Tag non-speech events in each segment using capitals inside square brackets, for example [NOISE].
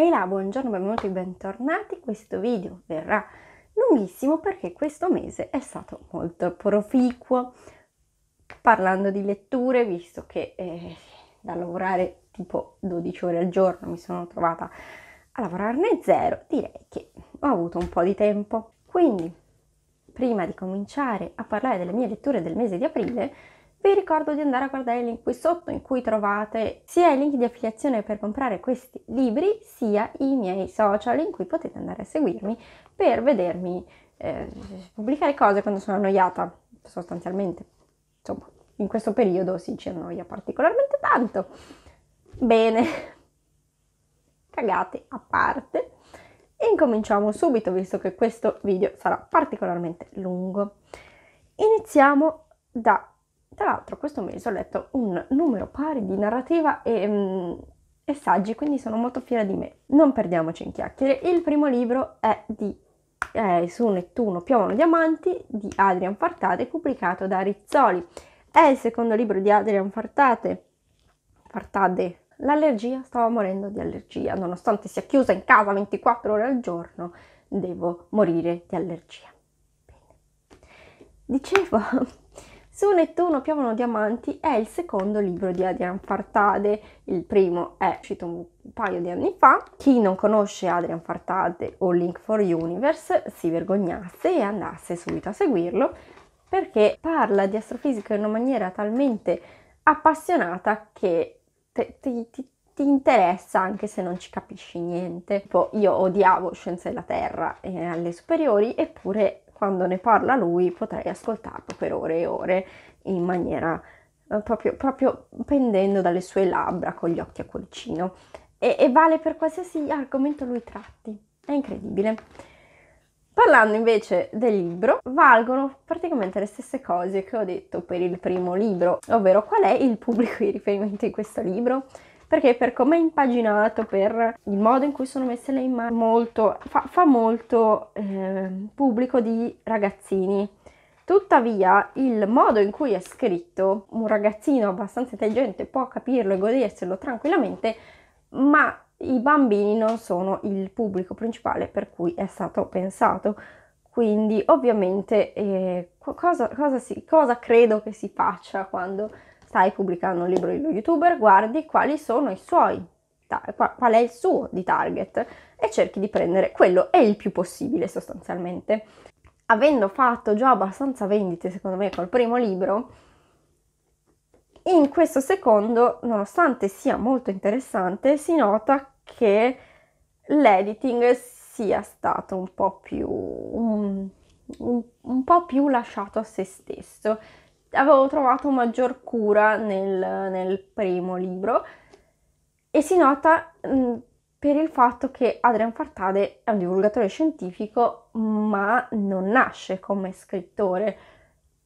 Ehi là, buongiorno, benvenuti e bentornati. Questo video verrà lunghissimo perché questo mese è stato molto proficuo. Parlando di letture, visto che eh, da lavorare tipo 12 ore al giorno mi sono trovata a lavorarne zero, direi che ho avuto un po' di tempo. Quindi, prima di cominciare a parlare delle mie letture del mese di aprile, vi ricordo di andare a guardare il link qui sotto in cui trovate sia i link di affiliazione per comprare questi libri sia i miei social in cui potete andare a seguirmi per vedermi eh, pubblicare cose quando sono annoiata sostanzialmente insomma in questo periodo si ci annoia particolarmente tanto bene [LAUGHS] cagate a parte incominciamo subito visto che questo video sarà particolarmente lungo iniziamo da tra l'altro questo mese ho letto un numero pari di narrativa e, um, e saggi, quindi sono molto fiera di me. Non perdiamoci in chiacchiere. Il primo libro è di eh, Su Nettuno piovono diamanti di Adrian Fartate, pubblicato da Rizzoli. È il secondo libro di Adrian Fartate. Fartade, l'allergia, stavo morendo di allergia, nonostante sia chiusa in casa 24 ore al giorno, devo morire di allergia. Bene. Dicevo, su Nettuno piovono diamanti è il secondo libro di Adrian Fartade, il primo è uscito un paio di anni fa. Chi non conosce Adrian Fartade o Link for Universe si vergognasse e andasse subito a seguirlo perché parla di astrofisica in una maniera talmente appassionata che te, te, te, ti interessa anche se non ci capisci niente. Tipo, io odiavo Scienze della Terra e alle superiori, eppure quando ne parla lui potrei ascoltarlo per ore e ore in maniera eh, proprio, proprio, pendendo dalle sue labbra con gli occhi a cuoricino e, e vale per qualsiasi argomento lui tratti, è incredibile. Parlando invece del libro, valgono praticamente le stesse cose che ho detto per il primo libro, ovvero qual è il pubblico di riferimento di questo libro, perché per come è impaginato, per il modo in cui sono messe le immagini, molto, fa, fa, molto eh, pubblico di ragazzini. Tuttavia, il modo in cui è scritto, un ragazzino abbastanza intelligente può capirlo e goderselo tranquillamente, ma i bambini non sono il pubblico principale per cui è stato pensato. Quindi, ovviamente, eh, cosa, cosa, si, cosa credo che si faccia quando stai pubblicando un libro di youtuber, guardi quali sono i suoi, qual è il suo di target e cerchi di prendere quello e il più possibile sostanzialmente. Avendo fatto già abbastanza vendite, secondo me, col primo libro, in questo secondo, nonostante sia molto interessante, si nota che l'editing sia stato un po' più, un, un, un po' più lasciato a se stesso avevo trovato maggior cura nel, nel primo libro e si nota mh, mm, per il fatto che Adrian Fartade è un divulgatore scientifico ma non nasce come scrittore.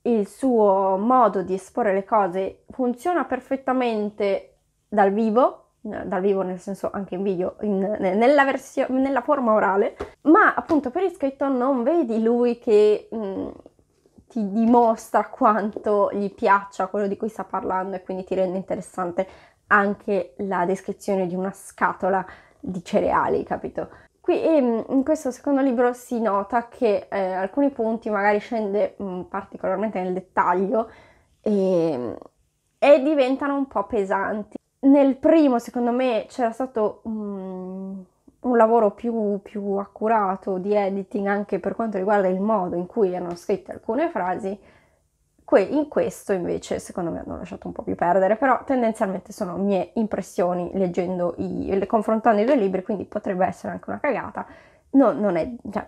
Il suo modo di esporre le cose funziona perfettamente dal vivo, eh, dal vivo nel senso anche in video, in, nella, versio- nella, forma orale, ma appunto per iscritto non vedi lui che mh, mm, ti dimostra quanto gli piaccia quello di cui sta parlando e quindi ti rende interessante anche la descrizione di una scatola di cereali, capito? Qui ehm, in questo secondo libro si nota che eh, alcuni punti magari scende mh, mm, particolarmente nel dettaglio e, ehm, e, diventano un po' pesanti. Nel primo, secondo me, c'era stato mh, mm, un lavoro più, più accurato di editing anche per quanto riguarda il modo in cui erano scritte alcune frasi, in questo invece secondo me hanno lasciato un po' più perdere, però tendenzialmente sono mie impressioni leggendo i, confrontando i due libri, quindi potrebbe essere anche una cagata. No, non è, cioè,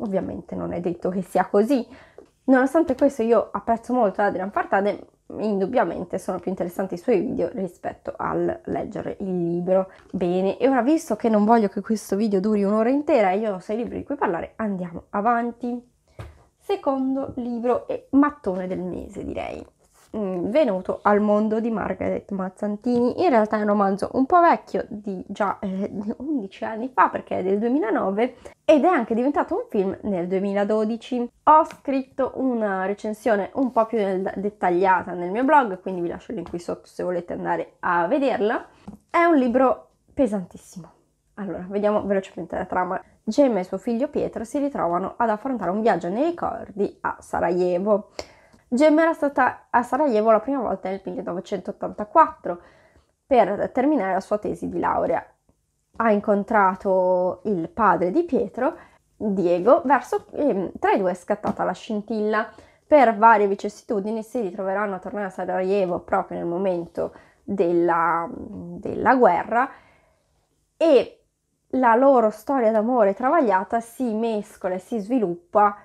ovviamente non è detto che sia così. Nonostante questo io apprezzo molto Adrian Fartade, indubbiamente sono più interessanti i suoi video rispetto al leggere il libro. Bene, e ora visto che non voglio che questo video duri un'ora intera e io ho sei libri di cui parlare, andiamo avanti. Secondo libro e mattone del mese, direi. Mm, venuto al mondo di Margaret Mazzantini. In realtà è un romanzo un po' vecchio, di già eh, 11 anni fa, perché è del 2009, ed è anche diventato un film nel 2012. Ho scritto una recensione un po' più dettagliata nel mio blog, quindi vi lascio il link qui sotto se volete andare a vederla. È un libro pesantissimo. Allora, vediamo velocemente la trama. Gemma e suo figlio Pietro si ritrovano ad affrontare un viaggio nei ricordi a Sarajevo Gemma era stata a Sarajevo la prima volta nel 1984 per terminare la sua tesi di laurea. Ha incontrato il padre di Pietro, Diego, verso, eh, tra i due è scattata la scintilla. Per varie vicissitudini si ritroveranno a tornare a Sarajevo proprio nel momento della, della guerra e la loro storia d'amore travagliata si mescola e si sviluppa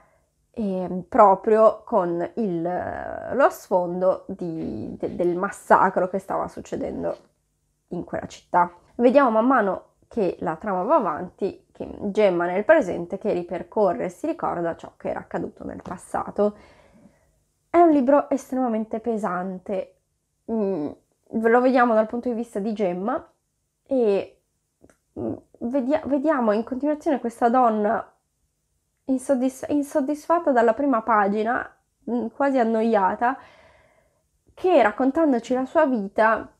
eh, proprio con il, lo sfondo di, de, del massacro che stava succedendo in quella città. Vediamo man mano che la trama va avanti, che Gemma nel presente che ripercorre e si ricorda ciò che era accaduto nel passato. È un libro estremamente pesante, mm, lo vediamo dal punto di vista di Gemma e mm, vedi- vediamo in continuazione questa donna insoddisf- insoddisfatta dalla prima pagina, mm, quasi annoiata, che raccontandoci la sua vita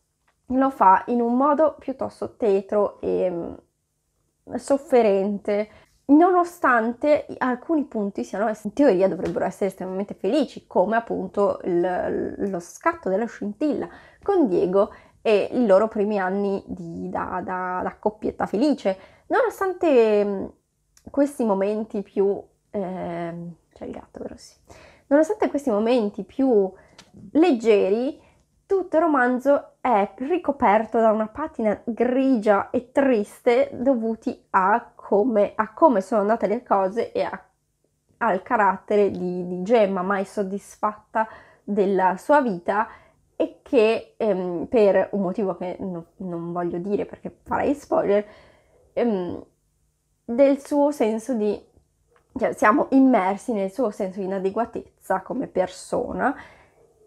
lo fa in un modo piuttosto tetro e mm, sofferente, nonostante alcuni punti siano in teoria dovrebbero essere estremamente felici, come appunto il, lo scatto della scintilla con Diego e i loro primi anni di, da, da, da coppietta felice. Nonostante mm, questi momenti più... Eh, c'è il gatto, però sì. Nonostante questi momenti più leggeri, tutto il romanzo è ricoperto da una patina grigia e triste dovuti a come, a come sono andate le cose e a, al carattere di, di, Gemma mai soddisfatta della sua vita e che ehm, per un motivo che no, non voglio dire perché farei spoiler, ehm, del suo senso di, cioè siamo immersi nel suo senso di inadeguatezza come persona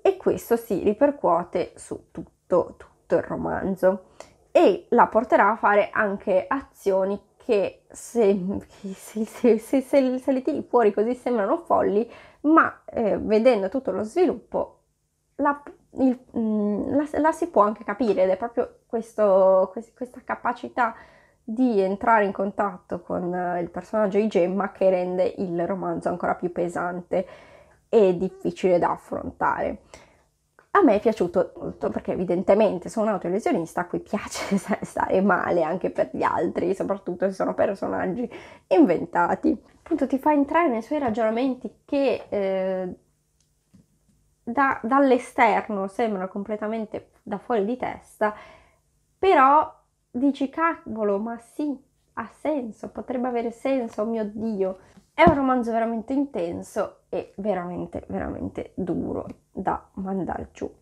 e questo si ripercuote su tutto, tutto il romanzo e la porterà a fare anche azioni che se, se, se, se le tiri fuori così sembrano folli, ma eh, vedendo tutto lo sviluppo la, il, mm, la, la, si può anche capire ed è proprio questo, questa capacità di entrare in contatto con eh, il personaggio di Gemma che rende il romanzo ancora più pesante e difficile da affrontare. A me è piaciuto molto perché evidentemente sono un autolesionista a cui piace [LAUGHS] stare male anche per gli altri, soprattutto se sono personaggi inventati. Appunto ti fa entrare nei suoi ragionamenti che eh, da, dall'esterno sembrano completamente da fuori di testa, però dici cavolo, ma sì, ha senso, potrebbe avere senso, oh mio Dio. È un romanzo veramente intenso e veramente, veramente duro da mandare giù.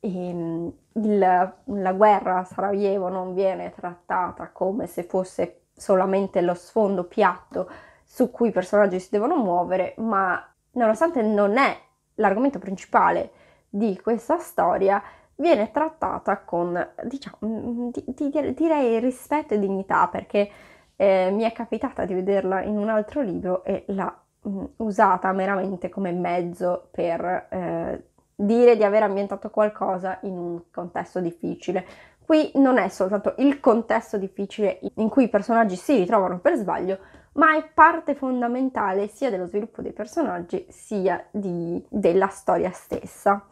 E, ehm, il, la guerra a Sarajevo non viene trattata come se fosse solamente lo sfondo piatto su cui i personaggi si devono muovere, ma nonostante non è l'argomento principale di questa storia, viene trattata con, diciamo, mm, mm, di, di, direi rispetto e dignità, perché eh, mi è capitata di vederla in un altro libro e l'ha mh, mm, usata meramente come mezzo per eh, dire di aver ambientato qualcosa in un contesto difficile. Qui non è soltanto il contesto difficile in cui i personaggi si ritrovano per sbaglio, ma è parte fondamentale sia dello sviluppo dei personaggi sia di, della storia stessa.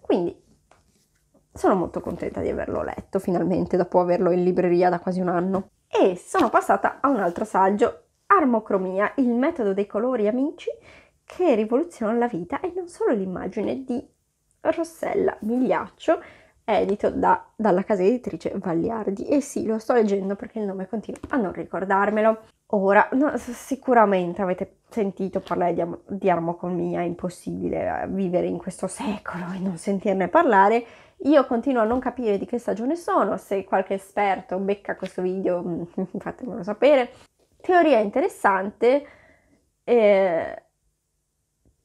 Quindi sono molto contenta di averlo letto finalmente dopo averlo in libreria da quasi un anno. E sono passata a un altro saggio, Armocromia, il metodo dei colori amici che rivoluziona la vita e non solo l'immagine di Rossella Migliaccio, edito da, dalla casa editrice Valliardi. E sì, lo sto leggendo perché il nome continua a non ricordarmelo. Ora, no, sicuramente avete sentito parlare di, di armocromia, è impossibile vivere in questo secolo e non sentirne parlare. Io continuo a non capire di che stagione sono, se qualche esperto becca questo video mm, [LAUGHS] fatemelo sapere. Teoria interessante, eh,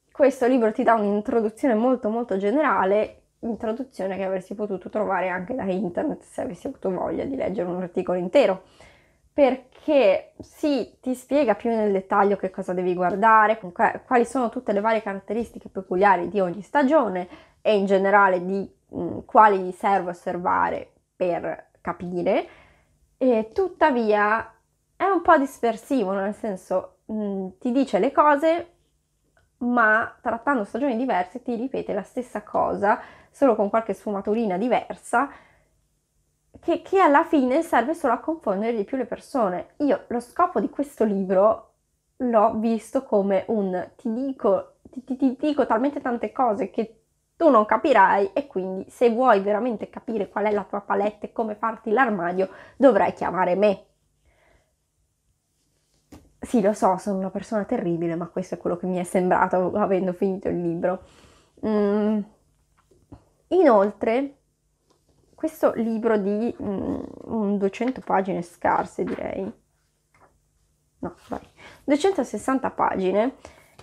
questo libro ti dà un'introduzione molto molto generale, introduzione che avresti potuto trovare anche da internet se avessi avuto voglia di leggere un articolo intero perché sì, ti spiega più nel dettaglio che cosa devi guardare, quali sono tutte le varie caratteristiche peculiari di ogni stagione e in generale di mh, quali gli serve osservare per capire, e tuttavia è un po' dispersivo, nel senso mh, ti dice le cose, ma trattando stagioni diverse ti ripete la stessa cosa, solo con qualche sfumaturina diversa, che, che alla fine serve solo a confondere di più le persone. Io lo scopo di questo libro l'ho visto come un ti dico, ti, ti, ti dico talmente tante cose che tu non capirai e quindi se vuoi veramente capire qual è la tua palette e come farti l'armadio dovrai chiamare me. Sì, lo so, sono una persona terribile, ma questo è quello che mi è sembrato avendo finito il libro. Mm. Inoltre, questo libro di mh, mm, 200 pagine scarse direi, no, vai, 260 pagine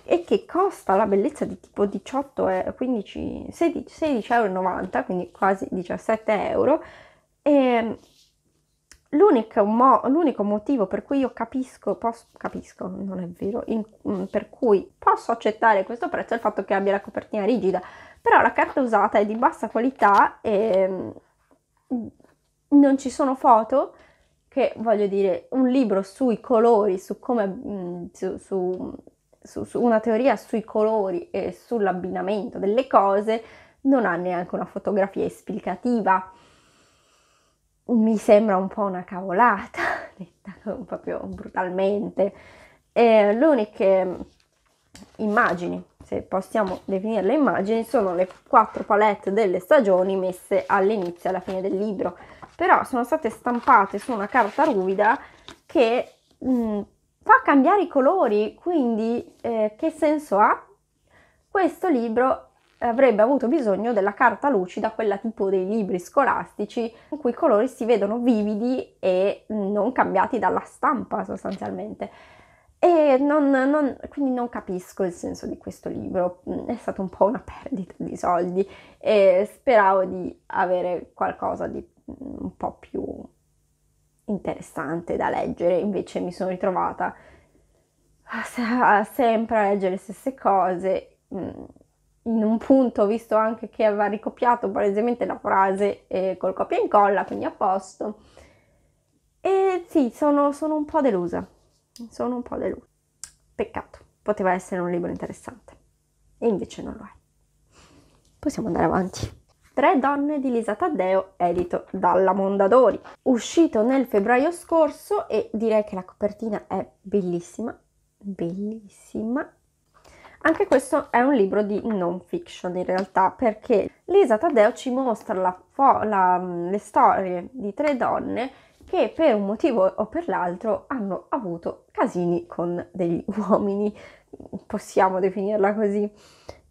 e che costa la bellezza di tipo 18, 15, 16, 16,90 euro, quindi quasi 17 euro. E ehm, l'unico, mo, l'unico motivo per cui io capisco, posso, capisco, non è vero, in, mm, per cui posso accettare questo prezzo è il fatto che abbia la copertina rigida, però la carta usata è di bassa qualità e ehm, non ci sono foto che voglio dire un libro sui colori, su come mm, su, su, su, su una teoria sui colori e sull'abbinamento delle cose non ha neanche una fotografia esplicativa. Mi sembra un po' una cavolata, [LAUGHS] detta proprio brutalmente. Eh, le uniche immagini se possiamo definire le immagini, sono le quattro palette delle stagioni messe all'inizio e alla fine del libro, però sono state stampate su una carta ruvida che mh, mm, fa cambiare i colori, quindi eh, che senso ha? Questo libro avrebbe avuto bisogno della carta lucida, quella tipo dei libri scolastici, in cui i colori si vedono vividi e mm, non cambiati dalla stampa sostanzialmente. E non, non, quindi non capisco il senso di questo libro, mm, è stata un po' una [LAUGHS] perdita di soldi e speravo di avere qualcosa di mm, un po' più interessante da leggere, invece mi sono ritrovata sempre a leggere le stesse cose. Mm, in un punto ho visto anche che aveva ricopiato palesemente la frase eh, col copia e incolla, quindi a posto. E sì, sono, sono un po' delusa sono un po' delusa. Peccato, poteva essere un libro interessante. E invece non lo è. Possiamo andare avanti. Tre donne di Lisa Taddeo, edito dalla Mondadori, uscito nel febbraio scorso e direi che la copertina è bellissima, bellissima. Anche questo è un libro di non fiction in realtà perché Lisa Taddeo ci mostra la fo- la, le storie di tre donne che per un motivo o per l'altro hanno avuto casini con degli [LAUGHS] uomini, possiamo definirla così.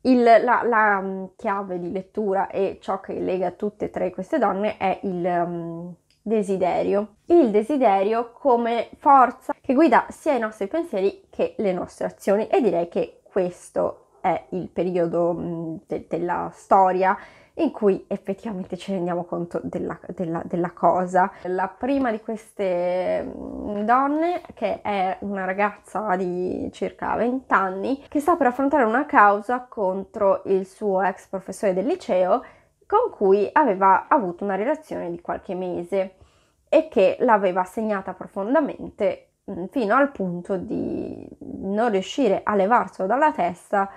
Il, la, la, mm, chiave di lettura e ciò che lega tutte e tre queste donne è il um, desiderio. Il desiderio come forza che guida sia i nostri pensieri che le nostre azioni e direi che questo è il periodo um, de- della storia in cui effettivamente ci rendiamo conto della, della, della, cosa. La prima di queste mm, donne, che è una ragazza di circa 20 anni, che sta per affrontare una causa contro il suo ex professore del liceo con cui aveva avuto una relazione di qualche mese e che l'aveva segnata profondamente mm, fino al punto di non riuscire a levarselo dalla testa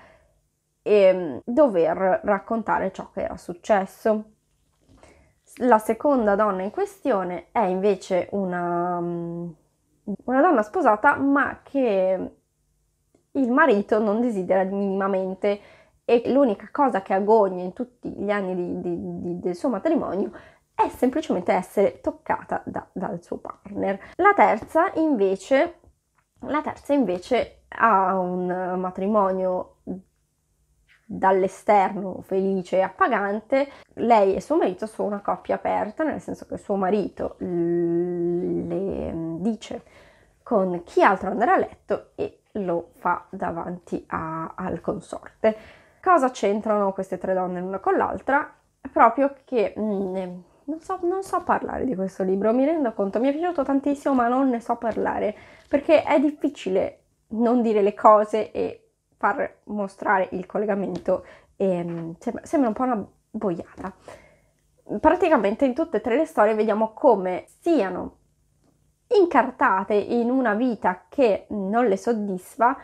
e ehm, dover raccontare ciò che era successo. La seconda donna in questione è invece una, mm, una donna sposata ma che il marito non desidera minimamente e l'unica cosa che agogna in tutti gli anni di, di, di, del suo matrimonio è semplicemente essere toccata da, dal suo partner. La terza invece, la terza invece ha un matrimonio dall'esterno felice e appagante, lei e suo marito sono una coppia aperta, nel senso che suo marito le mm, dice con chi altro andare a letto e lo fa davanti a, al consorte. Cosa c'entrano queste tre donne l'una con l'altra? Proprio che mh, mm, eh, non, so, non so parlare di questo libro, mi rendo conto, mi è piaciuto tantissimo ma non ne so parlare perché è difficile non dire le cose e far mostrare il collegamento ehm, sembra un po' una boiata. Praticamente in tutte e tre le storie vediamo come siano incartate in una vita che non le soddisfa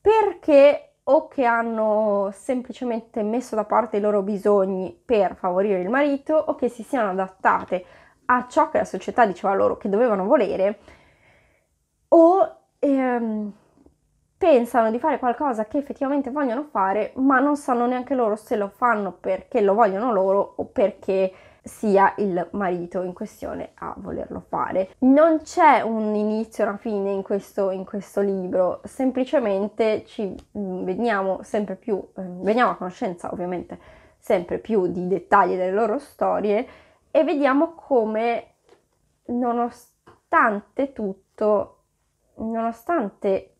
perché o che hanno semplicemente messo da parte i loro bisogni per favorire il marito o che si siano adattate a ciò che la società diceva loro che dovevano volere o ehm, pensano di fare qualcosa che effettivamente vogliono fare, ma non sanno neanche loro se lo fanno perché lo vogliono loro o perché sia il marito in questione a volerlo fare. Non c'è un inizio e una fine in questo, in questo libro, semplicemente ci mm, veniamo sempre più, ehm, veniamo a conoscenza ovviamente sempre più di dettagli delle loro storie e vediamo come nonostante tutto, nonostante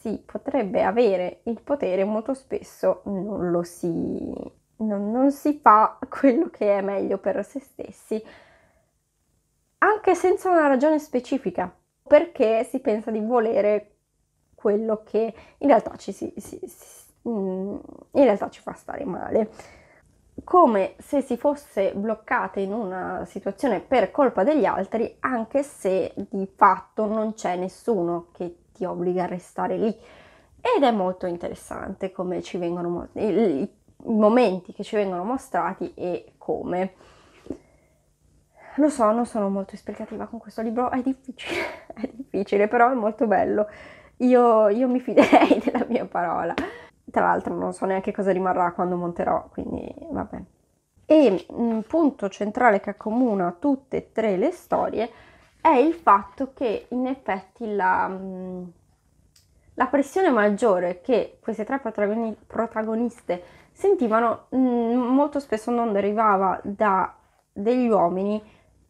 si potrebbe avere il potere molto spesso non lo si, non, non si fa [LAUGHS] quello che è meglio per se stessi, anche senza una ragione specifica, perché si pensa di volere quello che in realtà ci, si, si, si, mm, in realtà ci fa stare male come se si fosse bloccate in una situazione per colpa degli altri, anche se di fatto non c'è nessuno che ti obbliga a restare lì. Ed è molto interessante come ci vengono mo- i, i momenti che ci vengono mostrati e come. Lo so, non sono molto esplicativa con questo libro, è difficile, [LAUGHS] è difficile, però è molto bello. Io, io mi fiderei [LAUGHS] della mia parola. Tra l'altro non so neanche cosa rimarrà quando monterò, quindi vabbè. E un punto centrale che accomuna tutte e tre le storie è il fatto che in effetti la, mm, la pressione maggiore che queste tre protagoni- protagoniste sentivano mm, molto spesso non derivava da degli uomini,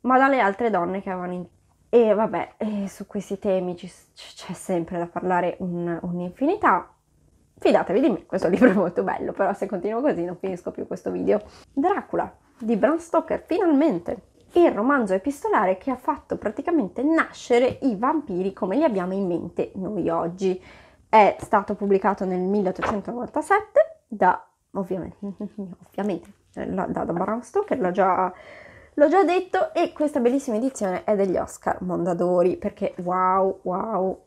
ma dalle altre donne che avevano intorno. E vabbè, eh, su questi temi c- c'è sempre da parlare un, un'infinità. Fidatevi di me, questo [LAUGHS] libro è molto bello, però se continuo così non finisco più questo video. Dracula di Bram Stoker, finalmente! il romanzo epistolare che ha fatto praticamente nascere i vampiri come li abbiamo in mente noi oggi. È stato pubblicato nel 1897 da, ovviamente, [LAUGHS] ovviamente eh, da, Bram Stoker, l'ho già, l'ho già detto, e questa bellissima edizione è degli Oscar Mondadori, perché wow, wow,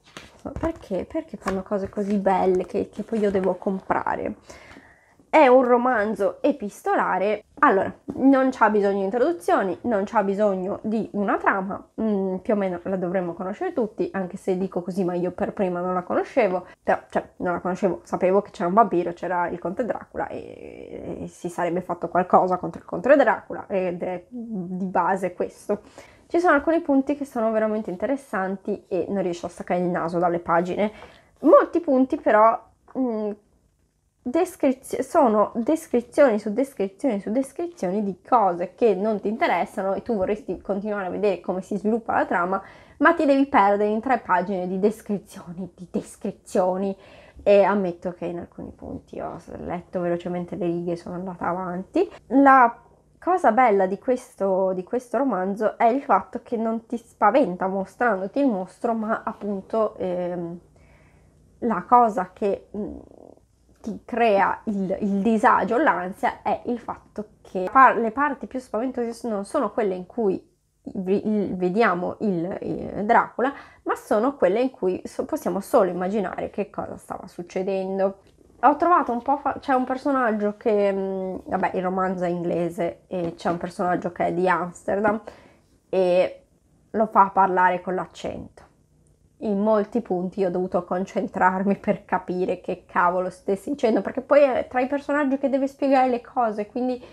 perché, perché fanno cose così belle che, che poi io devo comprare? È un romanzo epistolare, allora non c'ha bisogno di introduzioni, non c'ha bisogno di una trama, mm, più o meno la dovremmo conoscere tutti, anche se dico così ma io per prima non la conoscevo, però cioè non la conoscevo, sapevo che c'era un vampiro, c'era il conte Dracula e, e si sarebbe fatto qualcosa contro il conte Dracula ed è di base questo. Ci sono alcuni punti che sono veramente interessanti e non riesco a staccare il naso dalle pagine, molti punti però... Mm, descrizio- sono descrizioni su descrizioni su descrizioni di cose che non ti interessano e tu vorresti continuare a vedere come si sviluppa la trama, ma ti devi perdere in tre pagine di descrizioni, di descrizioni. E ammetto che in alcuni punti ho letto velocemente le righe e sono andata avanti. La cosa bella di questo, di questo, romanzo è il fatto che non ti spaventa mostrandoti il mostro, ma appunto ehm, la cosa che ti crea il, il disagio, l'ansia, è il fatto che par- le parti più spaventose non sono quelle in cui vediamo il, il, Dracula, ma sono quelle in cui so, possiamo solo immaginare che cosa stava succedendo. Ho trovato un po'. Fa- c'è un personaggio che. Mh, vabbè, il romanzo è inglese e c'è un personaggio che è di Amsterdam e lo fa parlare con l'accento in molti punti ho dovuto concentrarmi per capire che cavolo stessi dicendo, perché poi è tra i personaggi che deve spiegare le cose, quindi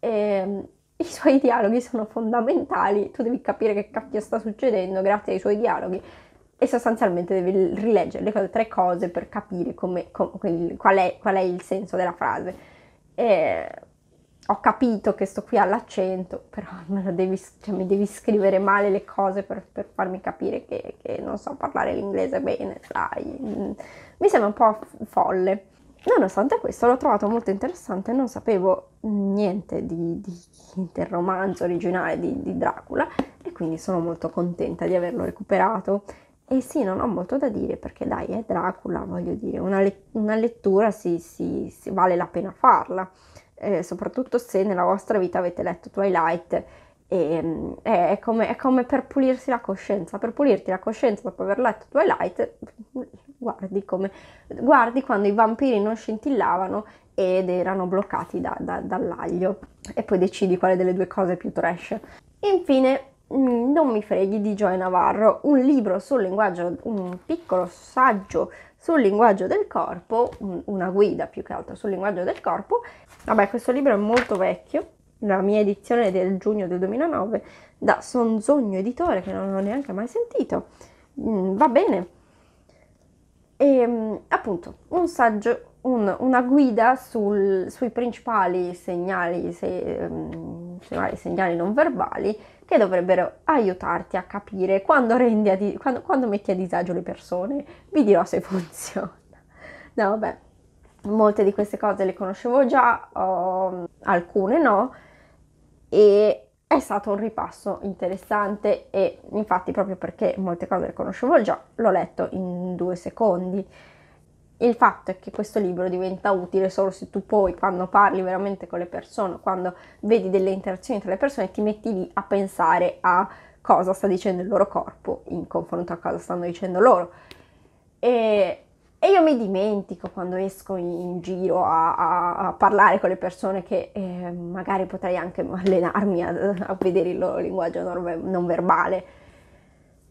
ehm, [LAUGHS] i suoi dialoghi sono fondamentali, tu devi capire che cacchio sta succedendo grazie ai suoi dialoghi e sostanzialmente devi rileggere le cose, tre cose per capire come, come, qual, è, qual, è, il senso della frase. E ho capito che sto qui all'accento, però [LAUGHS] devi, cioè, mi devi scrivere male le cose per, per farmi capire che, che, non so parlare l'inglese bene, dai. Mi sembra un po' folle. Nonostante questo l'ho trovato molto interessante, non sapevo niente di, di, del romanzo originale di, di Dracula e quindi sono molto contenta di averlo recuperato. E sì, non ho molto da dire perché dai, è Dracula, voglio dire, una, le- una lettura si, si, si vale la pena farla eh, soprattutto se nella vostra vita avete letto Twilight. E, ehm, è, come, è, come, per pulirsi la coscienza. Per pulirti la coscienza dopo aver letto Twilight, guardi, come, guardi quando i vampiri non scintillavano ed erano bloccati da, da, dall'aglio e poi decidi quale delle due cose più trash. Infine, mm, Non mi freghi di Joy Navarro, un libro sul linguaggio, un piccolo saggio sul linguaggio del corpo, una guida più che altro sul linguaggio del corpo. Vabbè, questo libro è molto vecchio, la mia edizione del giugno del 2009, da Sonzogno Editore, che non ho neanche mai sentito. Mm, va bene. E, ehm, appunto, un saggio, un, una guida sul, sui principali segnali, se, um, segnali non verbali che dovrebbero aiutarti a capire quando, rendi a di- quando, quando metti a disagio le persone. Vi dirò se [LAUGHS] funziona. No, vabbè, molte di queste cose le conoscevo già, oh, alcune no, e è stato un ripasso interessante e infatti proprio perché molte cose le conoscevo già, l'ho letto in due secondi. Il fatto è che questo libro diventa utile solo se tu poi, quando parli veramente con le persone, quando vedi delle interazioni tra le persone, ti metti lì a pensare a cosa sta dicendo il loro corpo in confronto a cosa stanno dicendo loro. E, e io mi dimentico quando esco in, in giro a, a, a, parlare con le persone che eh, magari potrei anche [LAUGHS] allenarmi a, a vedere il loro linguaggio non verbale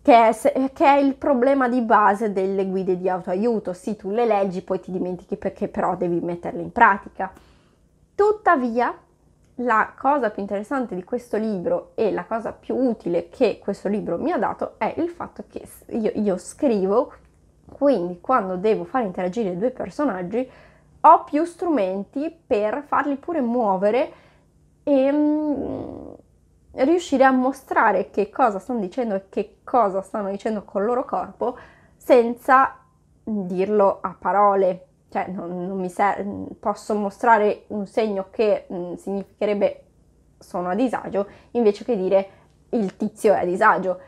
che è, che è, il problema di base delle guide di autoaiuto. Sì, tu le leggi, poi ti dimentichi perché però devi metterle in pratica. Tuttavia, la cosa più interessante di questo libro e la cosa più utile che questo libro mi ha dato è il fatto che io, io scrivo, quindi quando devo far interagire due personaggi, ho più strumenti per farli pure muovere e mm, riuscire a mostrare che cosa stanno dicendo e che cosa stanno dicendo col loro corpo senza dirlo a parole. Cioè, non, non mi ser- posso mostrare un segno che mh, mm, significherebbe sono a disagio, invece che dire il tizio è a disagio.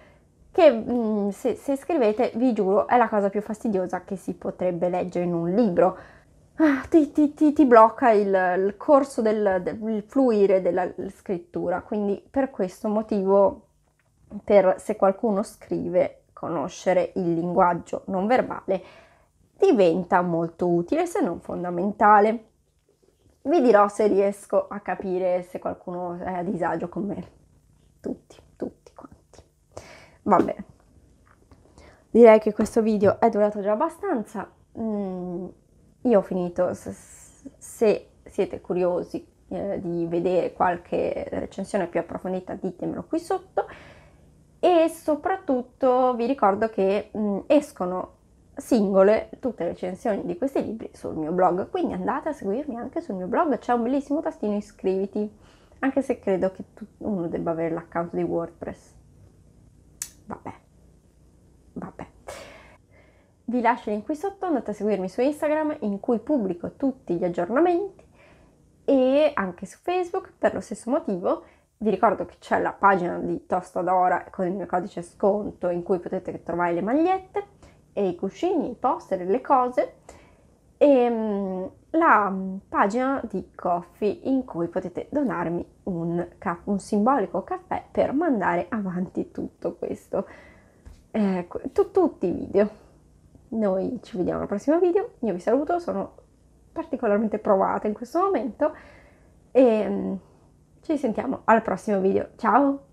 Che mh, mm, se, se scrivete, vi giuro, è la cosa più fastidiosa che si potrebbe leggere in un libro Ah, ti, ti, ti, ti blocca il, il, corso del, del fluire della scrittura. Quindi per questo motivo, per se qualcuno scrive, conoscere il linguaggio non verbale diventa molto utile se non fondamentale. Vi dirò se riesco a capire se qualcuno è a disagio con me. Tutti, tutti quanti. Va bene. Direi che questo video è durato già abbastanza. Mm io ho finito, se siete curiosi eh, di vedere qualche recensione più approfondita ditemelo qui sotto e soprattutto vi ricordo che mh, mm, escono singole tutte le recensioni di questi libri sul mio blog, quindi andate a seguirmi anche sul mio blog, c'è un bellissimo tastino iscriviti, anche se credo che tu, uno debba avere l'account di WordPress. Vabbè, vabbè. Vi lascio il link qui sotto, andate a seguirmi su Instagram in cui pubblico tutti gli aggiornamenti e anche su Facebook per lo stesso motivo. Vi ricordo che c'è la pagina di Tosta d'Ora con il mio codice sconto in cui potete trovare le magliette e i cuscini, i poster, le cose e ehm, la pagina di Coffee in cui potete donarmi un, ca- un simbolico caffè per mandare avanti tutto questo, eh, tu- tutti i video. Noi ci vediamo al prossimo video, io vi saluto, sono particolarmente provata in questo momento e mm, ci sentiamo al prossimo video. Ciao!